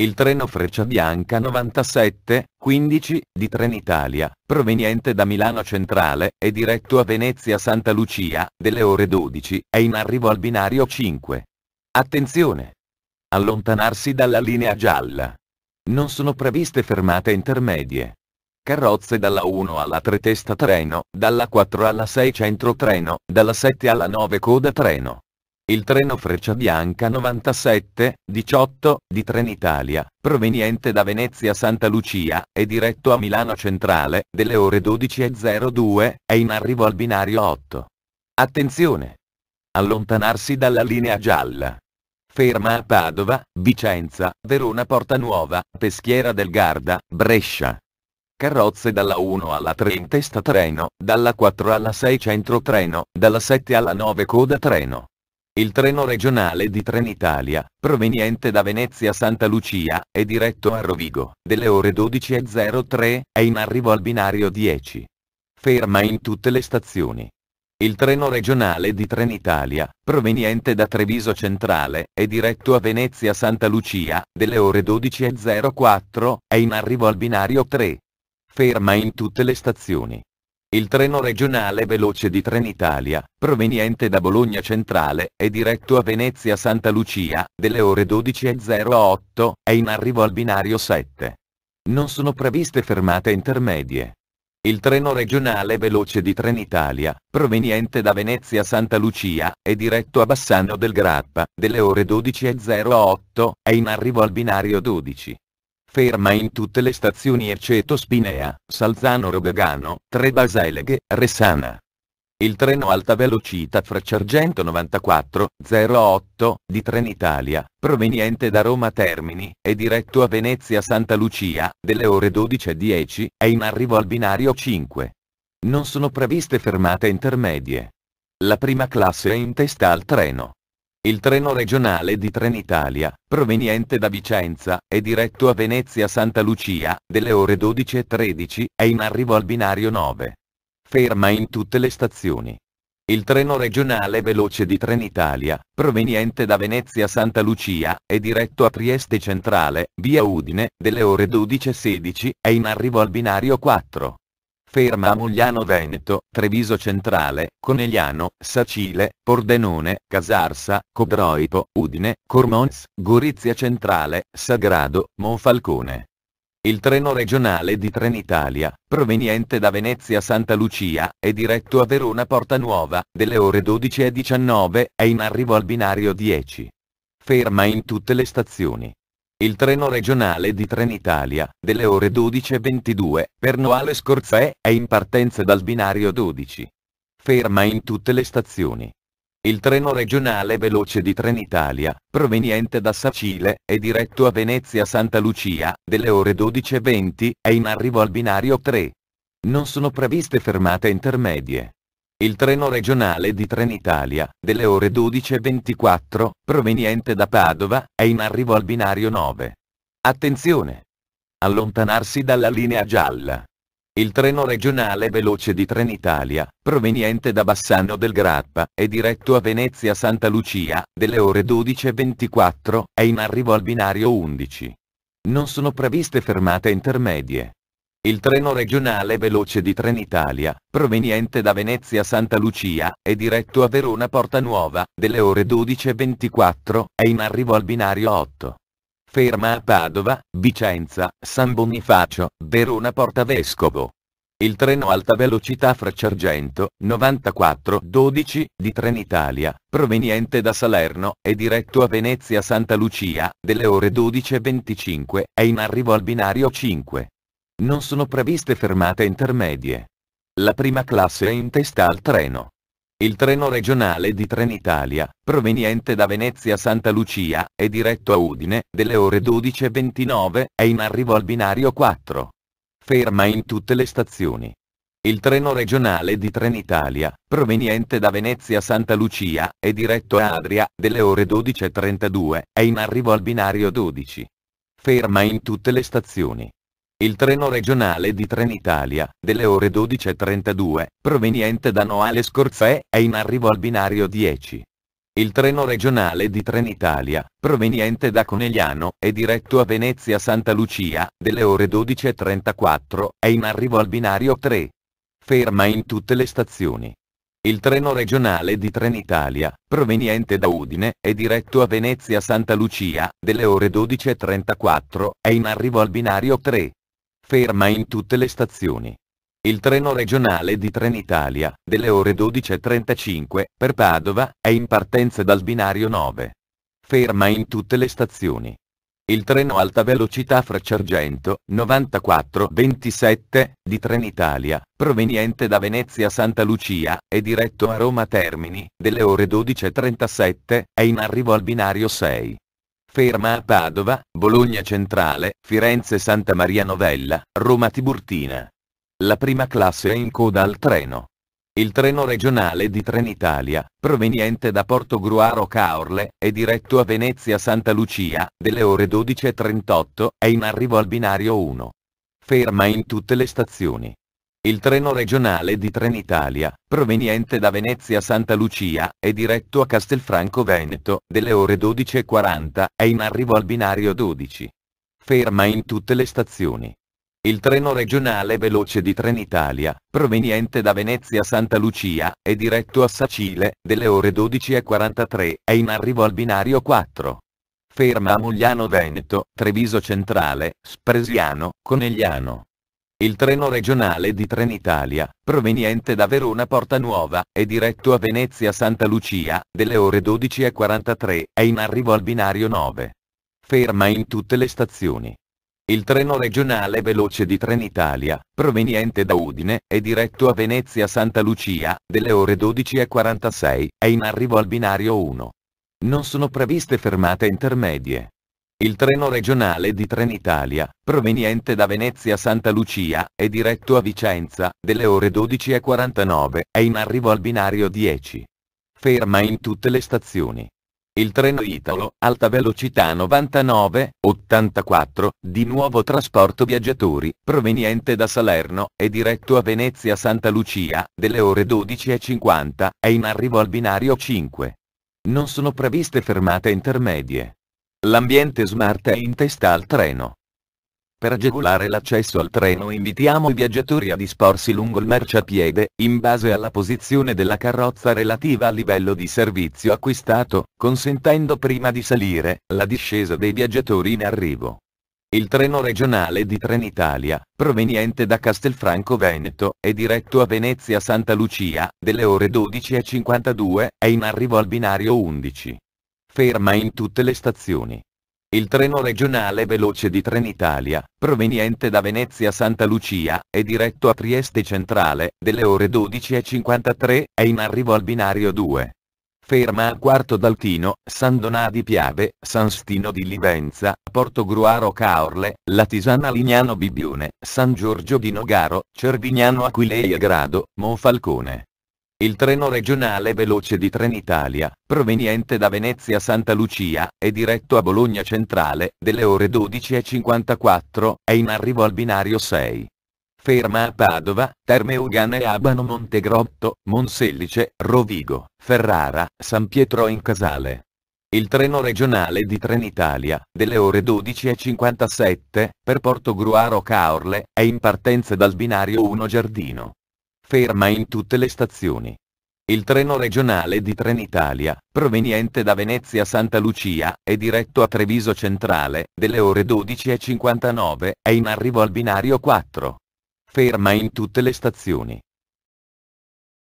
il treno Freccia Bianca 97, 15, di Trenitalia, proveniente da Milano Centrale è diretto a Venezia Santa Lucia, delle ore 12, è in arrivo al binario 5. Attenzione! Allontanarsi dalla linea gialla. Non sono previste fermate intermedie. Carrozze dalla 1 alla 3 testa treno, dalla 4 alla 6 centro treno, dalla 7 alla 9 coda treno il treno Frecciabianca 97, 18, di Trenitalia, proveniente da Venezia Santa Lucia, è diretto a Milano Centrale, delle ore 12.02, è in arrivo al binario 8. Attenzione! Allontanarsi dalla linea gialla. Ferma a Padova, Vicenza, Verona Porta Nuova, Peschiera del Garda, Brescia. Carrozze dalla 1 alla 3 in testa treno, dalla 4 alla 6 centro treno, dalla 7 alla 9 coda treno. Il treno regionale di Trenitalia, proveniente da Venezia Santa Lucia, è diretto a Rovigo, delle ore 12.03, è in arrivo al binario 10. Ferma in tutte le stazioni. Il treno regionale di Trenitalia, proveniente da Treviso Centrale, è diretto a Venezia Santa Lucia, delle ore 12.04, è in arrivo al binario 3. Ferma in tutte le stazioni. Il treno regionale veloce di Trenitalia, proveniente da Bologna Centrale è diretto a Venezia Santa Lucia, delle ore 12.08, è in arrivo al binario 7. Non sono previste fermate intermedie. Il treno regionale veloce di Trenitalia, proveniente da Venezia Santa Lucia è diretto a Bassano del Grappa, delle ore 12.08, è in arrivo al binario 12 ferma in tutte le stazioni eccetto Spinea, Salzano Robegano, Tre Baseleghe, Ressana. Il treno alta velocità Frecciargento 94, 08, di Trenitalia, proveniente da Roma Termini, e diretto a Venezia Santa Lucia, delle ore 12.10, è in arrivo al binario 5. Non sono previste fermate intermedie. La prima classe è in testa al treno. Il treno regionale di Trenitalia, proveniente da Vicenza, è diretto a Venezia Santa Lucia, delle ore 12.13, è in arrivo al binario 9. Ferma in tutte le stazioni. Il treno regionale veloce di Trenitalia, proveniente da Venezia Santa Lucia, è diretto a Trieste Centrale, via Udine, delle ore 12.16, è in arrivo al binario 4. Ferma a Mugliano Veneto, Treviso Centrale, Conegliano, Sacile, Pordenone, Casarsa, Codroipo, Udine, Cormons, Gorizia Centrale, Sagrado, Monfalcone. Il treno regionale di Trenitalia, proveniente da Venezia Santa Lucia, è diretto a Verona Porta Nuova, delle ore 12 e 19, è in arrivo al binario 10. Ferma in tutte le stazioni. Il treno regionale di Trenitalia, delle ore 12.22, per Noale Scorzae, è in partenza dal binario 12. Ferma in tutte le stazioni. Il treno regionale veloce di Trenitalia, proveniente da Sacile, è diretto a Venezia Santa Lucia, delle ore 12.20, è in arrivo al binario 3. Non sono previste fermate intermedie il treno regionale di Trenitalia, delle ore 12.24, proveniente da Padova, è in arrivo al binario 9. Attenzione! Allontanarsi dalla linea gialla. Il treno regionale veloce di Trenitalia, proveniente da Bassano del Grappa, è diretto a Venezia Santa Lucia, delle ore 12.24, è in arrivo al binario 11. Non sono previste fermate intermedie. Il treno regionale veloce di Trenitalia, proveniente da Venezia Santa Lucia, è diretto a Verona Porta Nuova, delle ore 12.24, è in arrivo al binario 8. Ferma a Padova, Vicenza, San Bonifacio, Verona Porta Vescovo. Il treno alta velocità Frecciargento, 9412, di Trenitalia, proveniente da Salerno, è diretto a Venezia Santa Lucia, delle ore 12.25, è in arrivo al binario 5. Non sono previste fermate intermedie. La prima classe è in testa al treno. Il treno regionale di Trenitalia, proveniente da Venezia Santa Lucia, è diretto a Udine, delle ore 12.29, è in arrivo al binario 4. Ferma in tutte le stazioni. Il treno regionale di Trenitalia, proveniente da Venezia Santa Lucia, è diretto a Adria, delle ore 12.32, è in arrivo al binario 12. Ferma in tutte le stazioni. Il treno regionale di Trenitalia, delle ore 12.32, proveniente da Noale Scorfè, è in arrivo al binario 10. Il treno regionale di Trenitalia, proveniente da Conegliano è diretto a Venezia Santa Lucia, delle ore 12.34, è in arrivo al binario 3. Ferma in tutte le stazioni. Il treno regionale di Trenitalia, proveniente da Udine è diretto a Venezia Santa Lucia, delle ore 12.34, è in arrivo al binario 3 ferma in tutte le stazioni. Il treno regionale di Trenitalia, delle ore 12.35, per Padova, è in partenza dal binario 9. Ferma in tutte le stazioni. Il treno alta velocità Frecciargento 9427 di Trenitalia, proveniente da Venezia Santa Lucia e diretto a Roma Termini, delle ore 12.37, è in arrivo al binario 6 ferma a Padova, Bologna Centrale, Firenze Santa Maria Novella, Roma Tiburtina. La prima classe è in coda al treno. Il treno regionale di Trenitalia, proveniente da Porto Gruaro Caorle, è diretto a Venezia Santa Lucia, delle ore 12.38, è in arrivo al binario 1. Ferma in tutte le stazioni. Il treno regionale di Trenitalia, proveniente da Venezia Santa Lucia, è diretto a Castelfranco Veneto, delle ore 12.40, è in arrivo al binario 12. Ferma in tutte le stazioni. Il treno regionale veloce di Trenitalia, proveniente da Venezia Santa Lucia, è diretto a Sacile, delle ore 12.43, è in arrivo al binario 4. Ferma a Mogliano Veneto, Treviso Centrale, Spresiano, Conegliano. Il treno regionale di Trenitalia, proveniente da Verona Porta Nuova, è diretto a Venezia Santa Lucia, delle ore 12.43, è in arrivo al binario 9. Ferma in tutte le stazioni. Il treno regionale veloce di Trenitalia, proveniente da Udine, è diretto a Venezia Santa Lucia, delle ore 12.46, è in arrivo al binario 1. Non sono previste fermate intermedie. Il treno regionale di Trenitalia, proveniente da Venezia Santa Lucia, è diretto a Vicenza, delle ore 12.49, è in arrivo al binario 10. Ferma in tutte le stazioni. Il treno Italo, alta velocità 99, 84, di nuovo trasporto viaggiatori, proveniente da Salerno, è diretto a Venezia Santa Lucia, delle ore 12.50, è in arrivo al binario 5. Non sono previste fermate intermedie. L'ambiente smart è in testa al treno. Per agevolare l'accesso al treno invitiamo i viaggiatori a disporsi lungo il marciapiede, in base alla posizione della carrozza relativa al livello di servizio acquistato, consentendo prima di salire, la discesa dei viaggiatori in arrivo. Il treno regionale di Trenitalia, proveniente da Castelfranco Veneto, e diretto a Venezia Santa Lucia, delle ore 12.52, è in arrivo al binario 11 ferma in tutte le stazioni. Il treno regionale veloce di Trenitalia, proveniente da Venezia Santa Lucia, è diretto a Trieste Centrale, delle ore 12.53, è in arrivo al binario 2. Ferma a quarto d'Altino, San Donà di Piave, San Stino di Livenza, Porto Gruaro Caorle, Latisana Lignano Bibione, San Giorgio di Nogaro, Cervignano Aquileia Grado, Monfalcone. Il treno regionale veloce di Trenitalia, proveniente da Venezia Santa Lucia, è diretto a Bologna Centrale, delle ore 12.54, è in arrivo al binario 6. Ferma a Padova, Terme Ugane Abano Montegrotto, Monsellice, Rovigo, Ferrara, San Pietro in Casale. Il treno regionale di Trenitalia, delle ore 12.57, per Portogruaro Caorle, è in partenza dal binario 1 Giardino ferma in tutte le stazioni. Il treno regionale di Trenitalia, proveniente da Venezia Santa Lucia, è diretto a Treviso Centrale, delle ore 12.59, è in arrivo al binario 4. Ferma in tutte le stazioni.